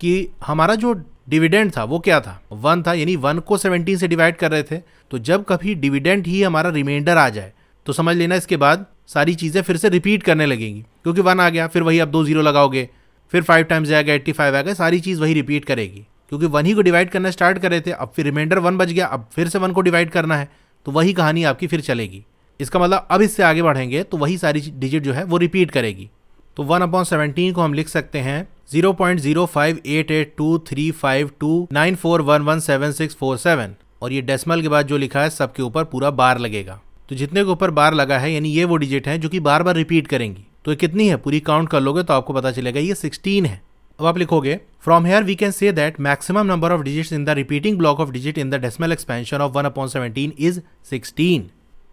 कि हमारा जो डिविडेंड था वो क्या था वन था यानी वन को सेवनटीन से डिवाइड कर रहे थे तो जब कभी डिविडेंड ही हमारा रिमाइंडर आ जाए तो समझ लेना इसके बाद सारी चीज़ें फिर से रिपीट करने लगेंगी क्योंकि वन आ गया फिर वही आप दो जीरो लगाओगे फिर फाइव टाइम्स जाएगा एट्टी फाइव आएगा सारी चीज़ वही रिपीट करेगी क्योंकि वन ही को डिवाइड करना स्टार्ट कर रहे थे अब फिर रिमाइंडर वन बच गया अब फिर से वन को डिवाइड करना है तो वही कहानी आपकी फिर चलेगी इसका मतलब अब इससे आगे बढ़ेंगे तो वही सारी डिजिट जो है वो रिपीट करेगी तो वन अपॉन सेवनटीन को हम लिख सकते हैं zero point zero five eight eight two three five two nine four one one seven six four seven और ये डेसिमल के बाद जो लिखा है सबके ऊपर पूरा बार लगेगा तो जितने के ऊपर बार लगा है यानी ये वो डिजिट है जो कि बार बार रिपीट करेंगी तो ये कितनी है पूरी काउंट कर लोगे तो आपको पता चलेगा ये सिक्सटीन है अब आप लिखोगे from here we can say that maximum number of digits in the repeating block of digit in the decimal expansion of one upon seventeen is sixteen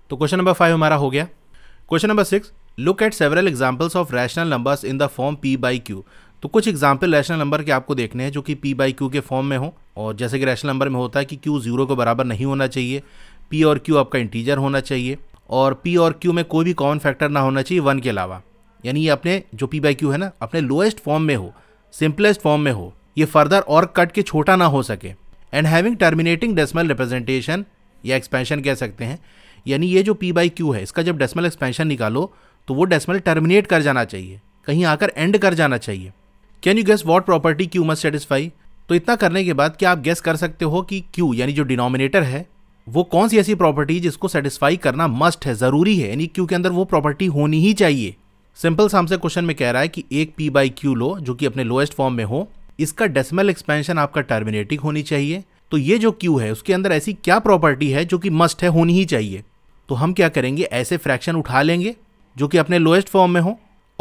तो क्वेश्चन नंबर फाइव हमारा हो गया question number six look at several examples of rational numbers in the form p by q तो कुछ example rational number के आपको देखने हैं जो कि पी बाई क्यू के फॉर्म में हो और जैसे कि रैशनल नंबर में होता है कि क्यू जीरो के बराबर नहीं होना चाहिए पी और क्यू आपका इंटीजर होना चाहिए और पी और क्यू में कोई भी कॉमन फैक्टर ना होना चाहिए वन के अलावा यानी ये अपने जो पी बाई क्यू है ना अपने लोएस्ट फॉर्म में हो सिंपलेस्ट फॉर्म में हो ये फर्दर और कट के छोटा ना हो सके and having terminating decimal representation या एक्सपेंशन कह सकते हैं यानी ये जो पी बाई क्यू है इसका जब डेसिमल एक्सपेंशन निकालो तो वो डेसिमल टर्मिनेट कर जाना चाहिए कहीं आकर एंड कर जाना चाहिए can you guess what property q must satisfy तो इतना करने के बाद क्या आप गेस कर सकते हो कि क्यू यानी जो डिनोमिनेटर है वो कौन सी ऐसी प्रॉपर्टी जिसको सेटिस्फाई करना मस्ट है ज़रूरी है यानी क्यू के अंदर वो प्रॉपर्टी होनी ही चाहिए सिंपल सा हमसे क्वेश्चन में कह रहा है कि एक पी बाई क्यू लो जो कि अपने लोएस्ट फॉर्म में हो इसका डेसिमल एक्सपेंशन आपका टर्मिनेटिंग होनी चाहिए तो ये जो क्यू है उसके अंदर ऐसी क्या प्रॉपर्टी है जो कि मस्ट है होनी ही चाहिए तो हम क्या करेंगे ऐसे फ्रैक्शन उठा लेंगे जो कि अपने लोएस्ट फॉर्म में हो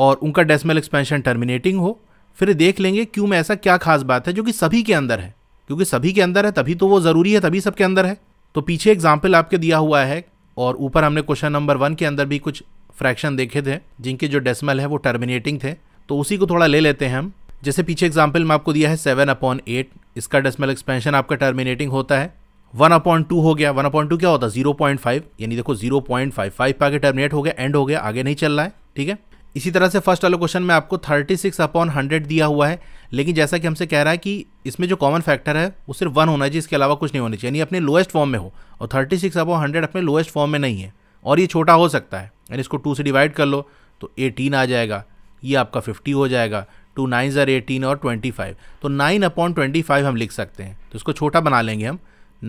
और उनका डेसिमल एक्सपेंशन टर्मिनेटिंग हो फिर देख लेंगे क्यू में ऐसा क्या खास बात है जो कि सभी के अंदर है क्योंकि सभी के अंदर है तभी तो वो ज़रूरी है तभी सबके अंदर है तो पीछे एग्जाम्पल आपके दिया हुआ है और ऊपर हमने क्वेश्चन नंबर वन के अंदर भी कुछ फ्रैक्शन देखे थे जिनके जो डेसिमल है वो टर्मिनेटिंग थे तो उसी को थोड़ा ले लेते हैं हम जैसे पीछे एग्जाम्पल में आपको दिया है सेवन अपॉन एट इसका डेसिमल एक्सपेंशन आपका टर्मिनेटिंग होता है वन अपॉइंट टू हो गया वन अपॉइंट टू क्या होता है जीरो पॉइंट फाइव यानी देखो जीरो पॉइंट फाइव फाइव पर आगे टर्मिनेट हो गया एंड हो गया आगे नहीं चल रहा है ठीक है इसी तरह से फर्स्ट वाले क्वेश्चन में आपको थर्टी सिक्स अपॉन हंड्रेड दिया हुआ है लेकिन जैसा कि हमसे कह रहा है कि इसमें जो कॉमन फैक्टर है वो सिर्फ वन होना चाहिए इसके अलावा कुछ नहीं होना चाहिए यानी अपने लोएस्ट फॉर्म में हो और थर्टी सिक्स अपॉन हंड्रेड अपने लोएस्ट फॉर्म में नहीं है और ये छोटा हो सकता है यानी इसको टू से डिवाइड कर लो तो एटीन आ जाएगा ये आपका फिफ्टी हो जाएगा टू नाइन ज़र एटीन और ट्वेंटी फाइव तो नाइन अपॉन ट्वेंटी फाइव हम लिख सकते हैं तो इसको छोटा बना लेंगे हम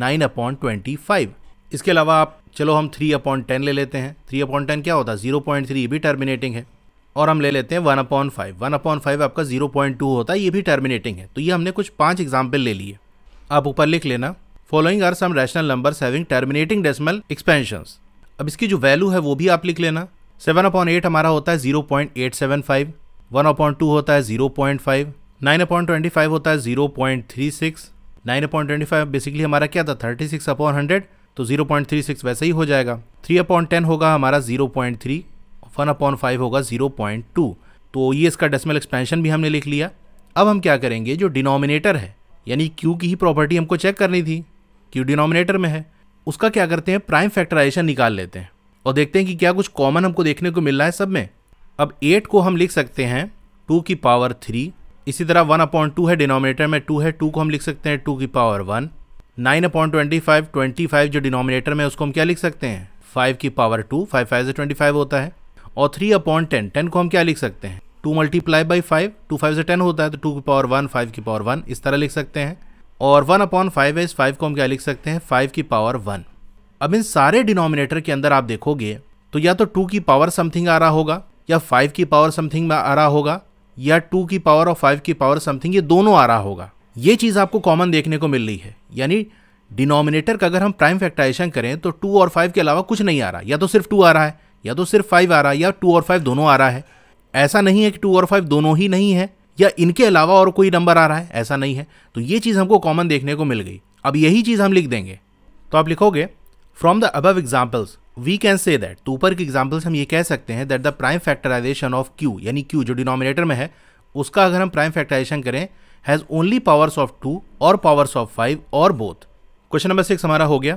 नाइन अपॉन ट्वेंटी फाइव इसके अलावा आप चलो हम थ्री अपॉन टेन ले लेते हैं थ्री अपॉन टेन क्या होता है जीरो पॉइंट थ्री ये भी टर्मिनेटिंग है और हम ले लेते हैं one upon five one upon five आपका जीरो पॉइंट टू होता है ये भी टर्मिनेटिंग है तो ये हमने कुछ पाँच एग्जाम्पल ले लिए आप ऊपर लिख लेना following are some rational numbers having terminating decimal expansions अब इसकी जो वैल्यू है वो भी आप लिख लेना सेवन अपॉन एट हमारा होता है zero point eight seven five one upon two होता है zero point five nine upon twenty five होता है zero point three six nine upon twenty five basically हमारा क्या था थर्टी सिक्स अपॉन हंड्रेड तो जीरो पॉइंट थ्री सिक्स वैसे ही हो जाएगा थ्री अपॉन टेन होगा हमारा zero point three one upon five होगा जीरो पॉइंट टू तो ये इसका डेसिमल एक्सपेंशन भी हमने लिख लिया अब हम क्या करेंगे जो डिनोमिनेटर है यानी क्यू की ही प्रॉपर्टी हमको चेक करनी थी क्यू डिनोमिनेटर में है उसका क्या करते हैं प्राइम फैक्टराइजेशन निकाल लेते हैं और देखते हैं कि क्या कुछ कॉमन हमको देखने को मिल रहा है सब में अब एट को हम लिख सकते हैं टू की पावर थ्री इसी तरह वन अपॉइंट टू है डिनोमिनेटर में टू है टू को हम लिख सकते हैं टू की power one nine upon twenty five twenty five जो डिनोमिनेटर में उसको हम क्या लिख सकते हैं फाइव की पावर टू फाइव फाइव से ट्वेंटी फाइव होता है और थ्री अपॉइंट टेन टेन को हम क्या लिख सकते हैं two multiply by five two five से टेन होता है तो टू की पावर वन फाइव की पावर वन इस तरह लिख सकते हैं और वन अपॉन फाइव है इस फाइव को हम क्या लिख सकते हैं फाइव की पावर वन अब इन सारे डिनोमिनेटर के अंदर आप देखोगे तो या तो टू की पावर समथिंग आ रहा होगा या फाइव की पावर समथिंग में आ रहा होगा या टू की पावर और फाइव की पावर समथिंग ये दोनों आ रहा होगा ये चीज़ आपको कॉमन देखने को मिल रही है यानी डिनोमिनेटर का अगर हम प्राइम फैक्टराइजेशन करें तो टू और फाइव के अलावा कुछ नहीं आ रहा या तो सिर्फ टू आ रहा है या तो सिर्फ फाइव आ रहा है या टू और फाइव दोनों आ रहा है ऐसा नहीं है कि टू और फाइव दोनों ही नहीं है या इनके अलावा और कोई नंबर आ रहा है ऐसा नहीं है तो ये चीज़ हमको कॉमन देखने को मिल गई अब यही चीज़ हम लिख देंगे तो आप लिखोगे from the above examples we can say that तो ऊपर के एग्जाम्पल्स हम ये कह सकते हैं that the prime factorisation of q यानी क्यू जो डिनोमिनेटर में है उसका अगर हम प्राइम फैक्टराइजेशन करें has only powers of two और पावर्स ऑफ फाइव और बोथ क्वेश्चन नंबर सिक्स हमारा हो गया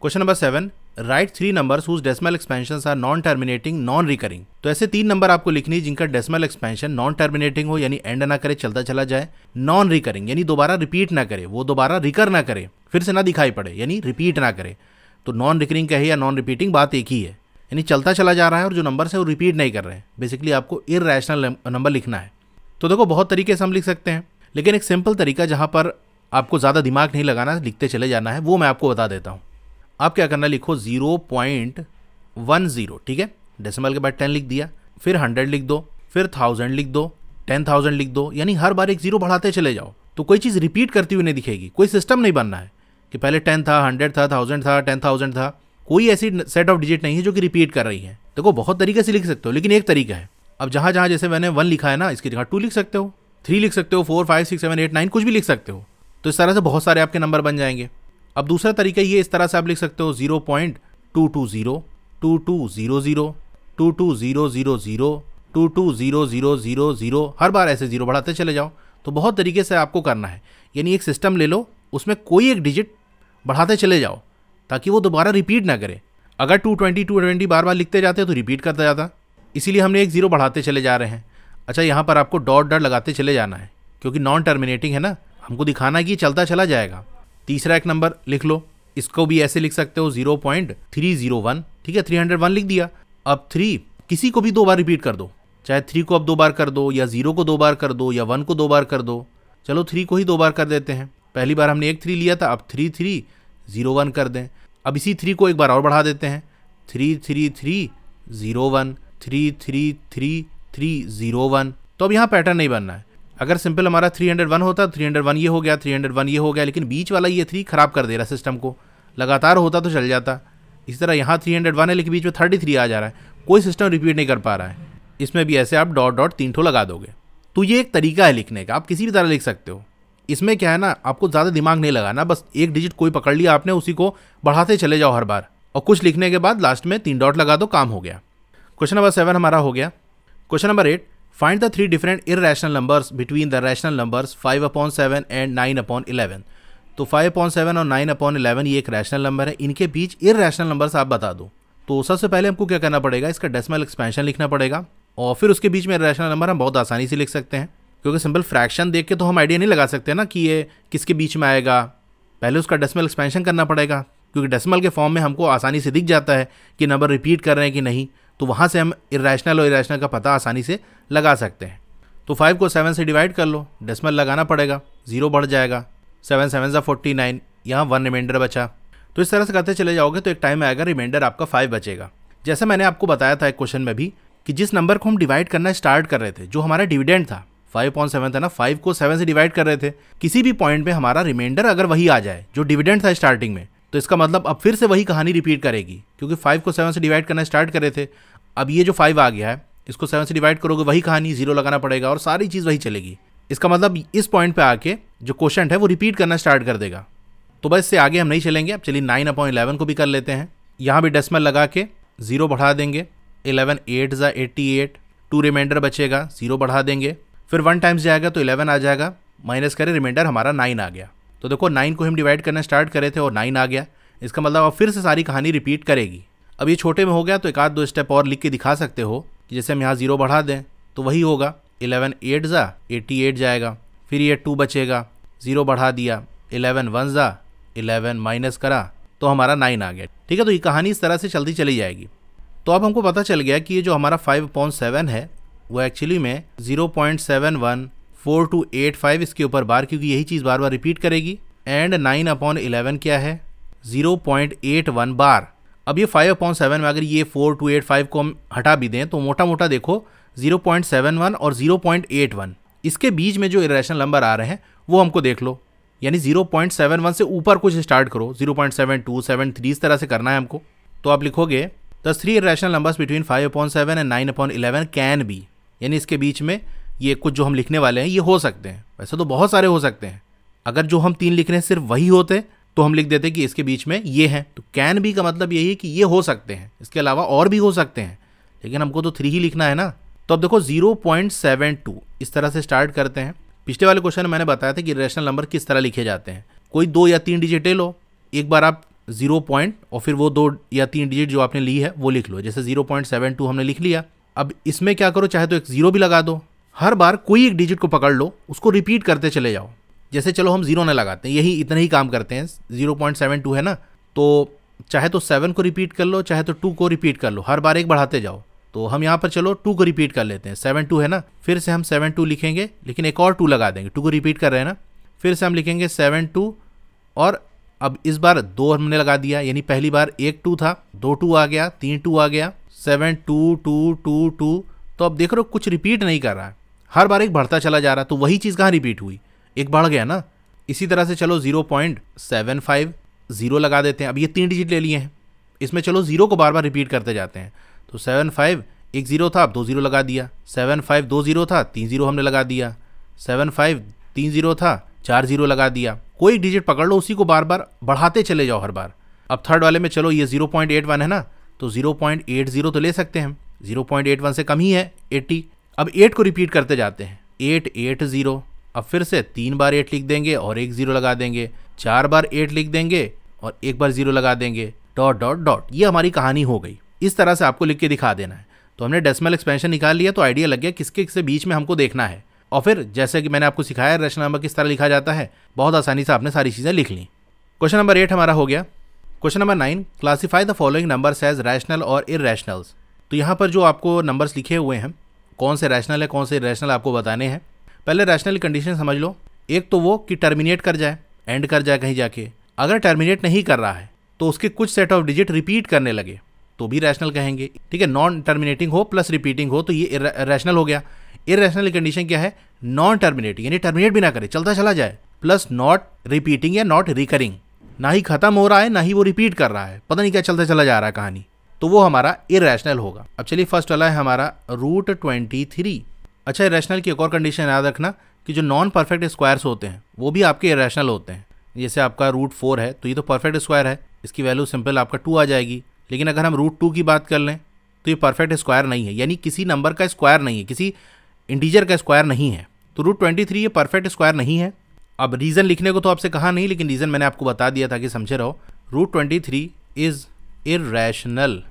question number seven write three number whose expansion are non terminating non recurring तो ऐसे तीन नंबर आपको लिखनी है जिनका डेसमल एक्सपेंशन नॉन टर्मिनेटिंग हो यानी एंड ना करे चलता चला जाए नॉन रिकरिंग यानी दोबारा रिपीट ना करे वो दोबारा रिकर ना करे फिर से ना दिखाई पड़े यानी रिपीट ना करे तो नॉन रिकरिंग कहे या नॉन रिपीटिंग बात एक ही है यानी चलता चला जा रहा है और जो नंबर है वो रिपीट नहीं कर रहे हैं बेसिकली आपको इरेशनल नंबर लिखना है तो देखो बहुत तरीके से हम लिख सकते हैं लेकिन एक सिंपल तरीका जहाँ पर आपको ज़्यादा दिमाग नहीं लगाना लिखते चले जाना है वो मैं आपको बता देता हूँ अब क्या करना लिखो जीरो पॉइंट वन जीरो ठीक है डेसिमल के बाद टेन लिख दिया फिर हंड्रेड लिख दो फिर थाउजेंड लिख दो टेन थाउजेंड लिख दो यानी हर बार एक जीरो बढ़ाते चले जाओ तो कोई चीज़ रिपीट करती हुई नहीं दिखेगी कोई सिस्टम नहीं बनना है कि पहले टेन था हंड्रेड था थाउजेंड था टेन थाउजेंड था कोई ऐसी सेट ऑफ डिजिट नहीं है जो कि रिपीट कर रही है देखो बहुत तरीके से लिख सकते हो लेकिन एक तरीका है अब जहाँ जहाँ जैसे मैंने वन लिखा है ना इसकी जगह टू लिख सकते हो थ्री लिख सकते हो four five six seven eight nine कुछ भी लिख सकते हो तो इस तरह से बहुत सारे आपके नंबर बन जाएंगे अब दूसरा तरीका ये इस तरह से आप लिख सकते हो zero point two two zero two two zero zero two two zero zero zero two two zero zero zero zero हर बार ऐसे जीरो बढ़ाते चले जाओ तो बहुत तरीके से आपको करना है यानी एक सिस्टम ले लो उसमें कोई एक डिजिट बढ़ाते चले जाओ ताकि वो दोबारा रिपीट ना करे अगर टू ट्वेंटी टू ट्वेंटी बार बार लिखते जाते तो रिपीट करता जाता इसीलिए हमने एक ज़ीरो बढ़ाते चले जा रहे हैं अच्छा यहाँ पर आपको डॉट डॉट लगाते चले जाना है क्योंकि नॉन टर्मिनेटिंग है ना हमको दिखाना है कि चलता चला जाएगा तीसरा एक नंबर लिख लो इसको भी ऐसे लिख सकते हो zero point three zero one ठीक है थ्री हंड्रेड वन लिख दिया अब थ्री किसी को भी दो बार रिपीट कर दो चाहे थ्री को अब दो बार कर दो या जीरो को दो बार कर दो या वन को दो बार कर दो चलो थ्री को ही दो बार कर देते हैं पहली बार हमने एक थ्री लिया था अब थ्री थ्री जीरो वन कर दें अब इसी थ्री को एक बार और बढ़ा देते हैं three three three zero one three three three three zero one तो अब यहाँ पैटर्न नहीं बनना है अगर सिंपल हमारा 301 होता 301 ये हो गया 301 ये हो गया लेकिन बीच वाला ये थ्री ख़राब कर दे रहा सिस्टम को लगातार होता तो चल जाता इसी तरह यहाँ 301 है लेकिन बीच में 33 आ जा रहा है कोई सिस्टम रिपीट नहीं कर पा रहा है इसमें भी ऐसे आप डॉट डॉट तीन ठो लगा दोगे तो ये एक तरीका है लिखने का आप किसी भी तरह लिख सकते हो इसमें क्या है ना आपको ज़्यादा दिमाग नहीं लगाना बस एक डिजिट कोई पकड़ लिया आपने उसी को बढ़ाते चले जाओ हर बार और कुछ लिखने के बाद लास्ट में तीन डॉट लगा दो काम हो गया क्वेश्चन नंबर सेवन हमारा हो गया question number eight the three three different rational numbers between the rational numbers five upon seven and nine upon eleven तो फाइव अपॉन सेवन और नाइन अपॉन इलेवन ये एक रैशनल नंबर है इनके बीच rational numbers आप बता दो तो सबसे पहले हमको क्या करना पड़ेगा इसका डेसिमल एक्सपेंशन लिखना पड़ेगा और फिर उसके बीच में रैशनल नंबर हम बहुत आसानी से लिख सकते हैं क्योंकि सिंपल फ्रैक्शन देख के तो हम आइडिया नहीं लगा सकते ना कि ये किसके बीच में आएगा पहले उसका डेसिमल एक्सपेंशन करना पड़ेगा क्योंकि डेसिमल के फॉर्म में हमको आसानी से दिख जाता है कि नंबर रिपीट कर रहे हैं कि नहीं तो वहाँ से हम इरेशनल और इरेशनल का पता आसानी से लगा सकते हैं तो फाइव को सेवन से डिवाइड कर लो डेसिमल लगाना पड़ेगा जीरो बढ़ जाएगा सेवन सेवन ज़ा फोर्टी नाइन यहाँ वन रिमाइंडर बचा तो इस तरह से करते चले जाओगे तो एक टाइम आएगा रिमाइंडर आपका फाइव बचेगा जैसे मैंने आपको बताया था एक क्वेश्चन में भी कि जिस नंबर को हम डिवाइड करना स्टार्ट कर रहे थे जो हमारा डिविडेंड था फाइव पॉइंट सेवन था ना फाइव को सेवन से डिवाइड कर रहे थे किसी भी पॉइंट में हमारा रिमाइंडर अगर वही आ जाए जो डिविडेंड था स्टार्टिंग में तो इसका मतलब अब फिर से वही कहानी रिपीट करेगी क्योंकि फाइव को सेवन से डिवाइड करना स्टार्ट करे थे अब ये जो फाइव आ गया है इसको सेवन से डिवाइड करोगे वही कहानी जीरो लगाना पड़ेगा और सारी चीज़ वही चलेगी इसका मतलब इस पॉइंट पर आके जो क्वेश्चन है वो रिपीट करना स्टार्ट कर देगा तो बस इससे आगे हम नहीं चलेंगे अब चलिए नाइन अपॉइंट इलेवन को भी कर लेते हैं यहाँ भी डेसिमल लगा के जीरो बढ़ा देंगे इलेवन एट ज़ा एट्टी एट टू रिमाइंडर बचेगा जीरो बढ़ा देंगे फिर वन टाइम्स जाएगा तो इलेवन आ जाएगा माइनस करें रिमाइंडर हमारा नाइन आ गया तो देखो नाइन को हम डिवाइड करना स्टार्ट करे थे और नाइन आ गया इसका मतलब अब फिर से सारी कहानी रिपीट करेगी अब ये छोटे में हो गया तो एक आध दो स्टेप और लिख के दिखा सकते हो कि जैसे हम यहाँ ज़ीरो बढ़ा दें तो वही होगा इलेवन एट ज़ा एटी एट जाएगा फिर ये टू बचेगा ज़ीरो बढ़ा दिया इलेवन वन ज़ा इलेवन माइनस करा तो हमारा नाइन आ गया ठीक है तो ये कहानी इस तरह से चलती चली जाएगी तो अब हमको पता चल गया कि ये जो हमारा फाइव पॉइंट सेवन है वो एक्चुअली में zero point seven one four two eight five इसके ऊपर बार क्योंकि यही चीज़ बार बार रिपीट करेगी एंड नाइन अपॉन इलेवन क्या है ज़ीरो पॉइंट एट वन बार अब ये फाइव अपॉन सेवन में अगर ये फोर टू एट फाइव को हम हटा भी दें तो मोटा मोटा देखो ज़ीरो पॉइंट सेवन वन और ज़ीरो पॉइंट एट वन इसके बीच में जो इेशनल नंबर आ रहे हैं वो हमको देख लो यानी ज़ीरो पॉइंट सेवन वन से ऊपर कुछ स्टार्ट करो zero point seven two seven three इस तरह से करना है हमको तो आप लिखोगे the three rational numbers between five upon seven and nine upon eleven can be यानी इसके बीच में ये कुछ जो हम लिखने वाले हैं ये हो सकते हैं वैसे तो बहुत सारे हो सकते हैं अगर जो हम तीन लिख रहे हैं सिर्फ वही होते तो हम लिख देते कि इसके बीच में ये हैं तो कैन बी का मतलब यही है कि ये हो सकते हैं इसके अलावा और भी हो सकते हैं लेकिन हमको तो थ्री ही लिखना है ना तो अब देखो ज़ीरो पॉइंट सेवन टू इस तरह से स्टार्ट करते हैं पिछले वाले क्वेश्चन में मैंने बताया था कि रेशनल नंबर किस तरह लिखे जाते हैं कोई दो या तीन डिजिटे लो एक बार आप जीरो पॉइंट और फिर वो दो या तीन डिजिट जो आपने ली है वो लिख लो जैसे जीरो पॉइंट सेवन टू हमने लिख लिया अब इसमें क्या करो चाहे तो एक जीरो भी लगा दो हर बार कोई एक डिजिट को पकड़ लो उसको रिपीट करते चले जाओ जैसे चलो हम जीरो ना लगाते हैं यही इतना ही काम करते हैं जीरो पॉइंट सेवन टू है ना तो चाहे तो सेवन को रिपीट कर लो चाहे तो टू को रिपीट कर लो हर बार एक बढ़ाते जाओ तो हम यहाँ पर चलो टू को रिपीट कर लेते हैं सेवन टू है ना फिर से हम सेवन टू लिखेंगे लेकिन एक और टू लगा देंगे टू को रिपीट कर रहे हैं ना फिर से हम लिखेंगे सेवन टू और अब इस बार दो हमने लगा दिया यानी पहली बार एक टू था दो टू आ गया तीन टू आ गया seven two two two two तो अब देख रहे हो कुछ रिपीट नहीं कर रहा है हर बार एक बढ़ता चला जा रहा तो वही चीज़ कहाँ रिपीट हुई एक बढ़ गया ना इसी तरह से चलो zero point seven five zero लगा देते हैं अब ये तीन डिजिट ले लिए हैं इसमें चलो ज़ीरो को बार बार रिपीट करते जाते हैं तो सेवन फाइव एक ज़ीरो था अब दो ज़ीरो लगा दिया सेवन फाइव दो ज़ीरो था तीन ज़ीरो हमने लगा दिया सेवन फाइव तीन ज़ीरो था चार ज़ीरो लगा दिया कोई डिजिट पकड़ लो उसी को बार बार बढ़ाते चले जाओ हर बार अब थर्ड वाले में चलो ये ज़ीरो पॉइंट एट वन है ना तो ज़ीरो पॉइंट एट ज़ीरो तो ले सकते हैं ज़ीरो पॉइंट एट वन से कम ही है एट्टी अब एट को रिपीट करते जाते हैं एट एट ज़ीरो अब फिर से तीन बार एट लिख देंगे और एक ज़ीरो लगा देंगे चार बार एट लिख देंगे और एक बार ज़ीरो लगा देंगे डॉट डॉट डॉट ये हमारी कहानी हो गई इस तरह से आपको लिख के दिखा देना है तो हमने डेसिमल एक्सपेंशन निकाल लिया तो आइडिया लग गया किसके किसके बीच में हमको देखना है और फिर जैसे कि मैंने आपको सिखाया रेशन नंबर किस तरह लिखा जाता है बहुत आसानी से आपने सारी चीज़ें लिख ली क्वेश्चन नंबर एट हमारा हो गया question number nine classify the following numbers as rational और इरेशनल्स तो यहाँ पर जो आपको नंबर्स लिखे हुए हैं कौन से रैशनल है कौन से रैशनल आपको बताने हैं पहले रैशनल कंडीशन समझ लो एक तो वो कि टर्मिनेट कर जाए एंड कर जाए कहीं जाके अगर टर्मिनेट नहीं कर रहा है तो उसके कुछ सेट ऑफ डिजिट रिपीट करने लगे तो भी रैशनल कहेंगे ठीक है नॉन टर्मिनेटिंग हो प्लस रिपीटिंग हो तो ये रैशनल हो गया इरेशनल कंडीशन क्या है नॉन टर्मिनेटिंग यानी टर्मिनेट भी ना करे चलता चला जाए प्लस नॉट रिपीटिंग या नॉट रिकरिंग ना ही खत्म हो रहा है ना ही वो रिपीट कर रहा है पता नहीं क्या चलता चला जा रहा है कहानी तो वो हमारा इरेशनल होगा अब चलिए फर्स्ट वाला है हमारा रूट ट्वेंटी थ्री अच्छा इरेशनल की एक और कंडीशन याद रखना कि जो नॉन परफेक्ट स्क्वायर्स होते हैं वो भी आपके इरेशनल होते हैं जैसे आपका रूट फोर है तो ये तो परफेक्ट स्क्वायर है इसकी वैल्यू सिंपल आपका टू आ जाएगी लेकिन अगर हम रूट टू की बात कर लें तो ये परफेक्ट स्क्वायर नहीं है यानी किसी नंबर का स्क्वायर नहीं है किसी इंटीजर का स्क्वायर नहीं है तो रूट ट्वेंटी थ्री ये परफेक्ट स्क्वायर नहीं है अब रीज़न लिखने को तो आपसे कहा नहीं लेकिन रीज़न मैंने आपको बता दिया था कि समझे रहो root twenty three is irrational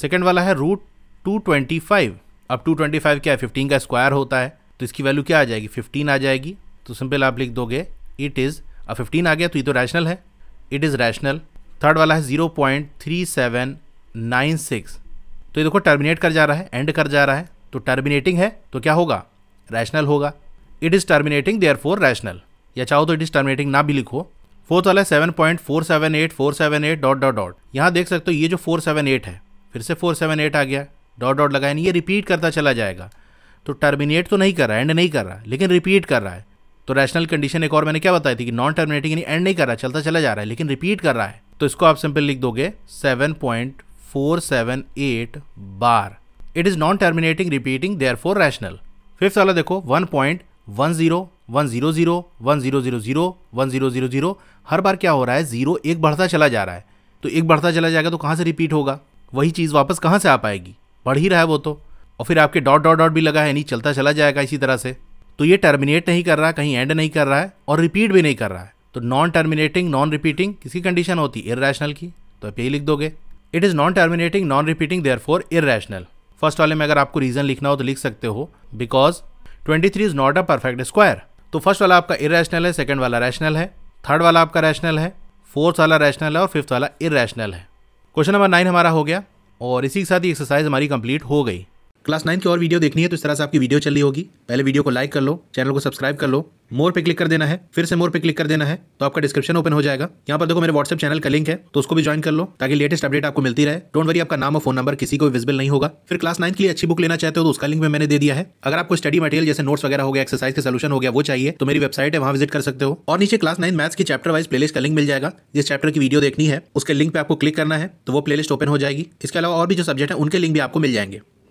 second वाला है रूट टू ट्वेंटी फाइव अब टू ट्वेंटी फाइव क्या है फिफ्टीन का स्क्वायर होता है तो इसकी वैल्यू क्या आ जाएगी फिफ्टीन आ जाएगी तो सिंपल आप लिख दोगे इट इज़ अब फिफ्टीन आ गया तो ये तो रैशनल है इट इज़ रैशनल थर्ड वाला है zero point three seven nine six तो ये देखो टर्मिनेट कर जा रहा है एंड कर जा रहा है तो टर्मिनेटिंग है तो क्या होगा रैशनल होगा it is terminating therefore rational या चाहो तो इट इज़ टर्मिनेटिंग ना भी लिखो फोर्थ वाला है seven point four seven eight four seven eight dot dot dot यहाँ देख सकते हो ये जो फोर सेवन एट है फिर से फोर सेवन एट आ गया डॉट डॉट नहीं ये रिपीट करता चला जाएगा तो टर्मिनेट तो नहीं कर रहा है एंड नहीं कर रहा लेकिन रिपीट कर रहा है तो रैशनल कंडीशन एक और मैंने क्या बताई थी कि नॉन टर्मिनेटिंग यानी एंड नहीं कर रहा चलता चला जा रहा है लेकिन रिपीट कर रहा है तो इसको आप सिंपल लिख दोगे seven point four seven eight bar it is non terminating repeating therefore rational fifth वाला देखो one point one zero one zero zero one zero zero zero one zero zero zero हर बार क्या हो रहा है ज़ीरो एक बढ़ता चला जा रहा है तो एक बढ़ता चला जाएगा तो कहाँ से रिपीट होगा वही चीज़ वापस कहाँ से आ पाएगी बढ़ ही रहा है वो तो और फिर आपके डॉट डॉट डॉट भी लगा है नहीं चलता चला जाएगा इसी तरह से तो ये टर्मिनेट नहीं कर रहा कहीं एंड नहीं कर रहा है और रिपीट भी नहीं कर रहा है तो नॉन टर्मिनेटिंग नॉन रिपीटिंग किसकी कंडीशन होती है इरेशनल की तो आप यही लिख दोगे it is non terminating non repeating therefore irrational first वाले में अगर आपको रीज़न लिखना हो तो लिख सकते हो because twenty three is not a perfect square तो फर्स्ट वाला आपका इरेशनल है सेकेंड वाला रैशनल है थर्ड वाला आपका रैशनल है फोर्थ वाला रैशनल है और फिफ्थ वाला इरेशनल है क्वेश्चन नंबर नाइन हमारा हो गया और इसी के साथ ही एक्सरसाइज हमारी कंप्लीट हो गई क्लास नाइन की और वीडियो देखनी है तो इस तरह से आपकी वीडियो चली होगी पहले वीडियो को लाइक कर लो चैनल को सब्सक्राइब कर लो मोर पे क्लिक कर देना है फिर से मोर पे क्लिक कर देना है तो आपका डिस्क्रिप्शन ओपन हो जाएगा यहाँ पर देखो मेरे व्हाट्सएप चैनल का लिंक है तो उसको भी ज्वाइन कर लो ताकि लेटेस्ट अपडेट आपको मिलती रहे डोंट वरी आपका नाम और फोन नंबर किसी को भी विजिबल नहीं होगा फिर क्लास नाइन के लिए अच्छी बुक लेना चाहते हो तो उसका लिंक भी मैंने दे दिया है अगर आपको स्टडी मटेरियल जैसे नोट्स वगैरह हो गया एक्सरसाइज का सोलूशन हो गया वो चाहिए तो मेरी वेबसाइट है वहाँ विजिट कर सकते हो और नीचे क्लास नाइन मैथ्स की चैप्टर वाइज प्लेलिस्ट का लिंक मिल जाएगा जिस चैप्टर की वीडियो देखनी है उसके लिंक पर आपको क्लिक करना है तो वो प्लेलिस्ट ओपन हो जाएगी इसके अलावा और भी जो सब्जेक्ट है उनके लिंक भी आपको मिल जाएंगे